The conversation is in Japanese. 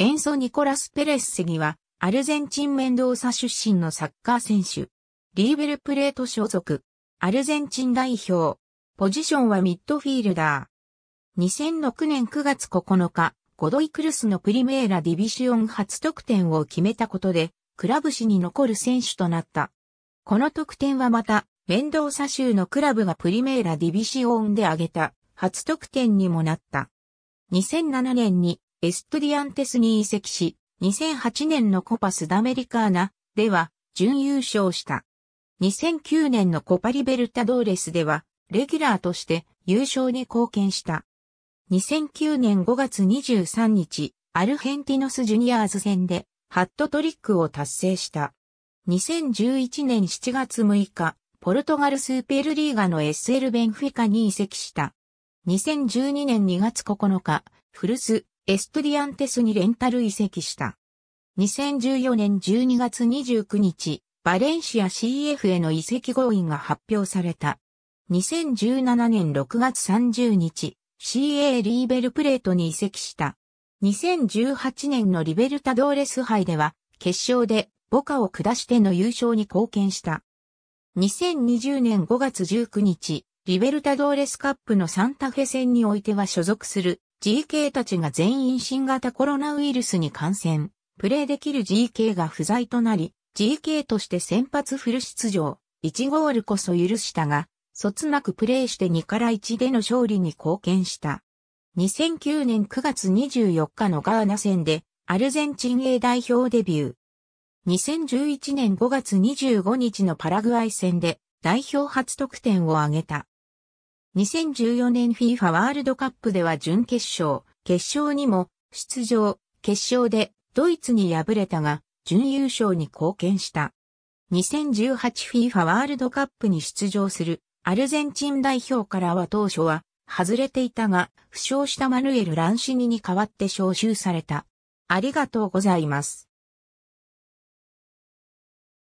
エンソ・ニコラス・ペレスセギは、アルゼンチン・メンドーサ出身のサッカー選手。リーベルプレート所属。アルゼンチン代表。ポジションはミッドフィールダー。2006年9月9日、ゴドイクルスのプリメーラディビシオン初得点を決めたことで、クラブ史に残る選手となった。この得点はまた、メンドーサ州のクラブがプリメーラディビシオンで挙げた初得点にもなった。2007年にエストゥディアンテスに移籍し、2008年のコパスダメリカーナでは準優勝した。2009年のコパリベルタドーレスでは、レギュラーとして優勝に貢献した。2009年5月23日、アルヘンティノスジュニアーズ戦で、ハットトリックを達成した。2011年7月6日、ポルトガルスーペルリーガの SL ベンフィカに移籍した。2012年2月9日、フルス、エストリディアンテスにレンタル移籍した。2014年12月29日、バレンシア CF への移籍合意が発表された。2017年6月30日、CA リーベルプレートに移籍した。2018年のリベルタドーレス杯では、決勝でボカを下しての優勝に貢献した。2020年5月19日、リベルタドーレスカップのサンタフェ戦においては所属する GK たちが全員新型コロナウイルスに感染、プレーできる GK が不在となり、GK として先発フル出場、1ゴールこそ許したが、そつなくプレーして2から1での勝利に貢献した。2009年9月24日のガーナ戦で、アルゼンチン A 代表デビュー。2011年5月25日のパラグアイ戦で、代表初得点を挙げた。2014年 FIFA ワールドカップでは準決勝、決勝にも出場、決勝でドイツに敗れたが、準優勝に貢献した。2018FIFA ワールドカップに出場するアルゼンチン代表からは当初は外れていたが、負傷したマヌエル・ランシニに代わって招集された。ありがとうございます。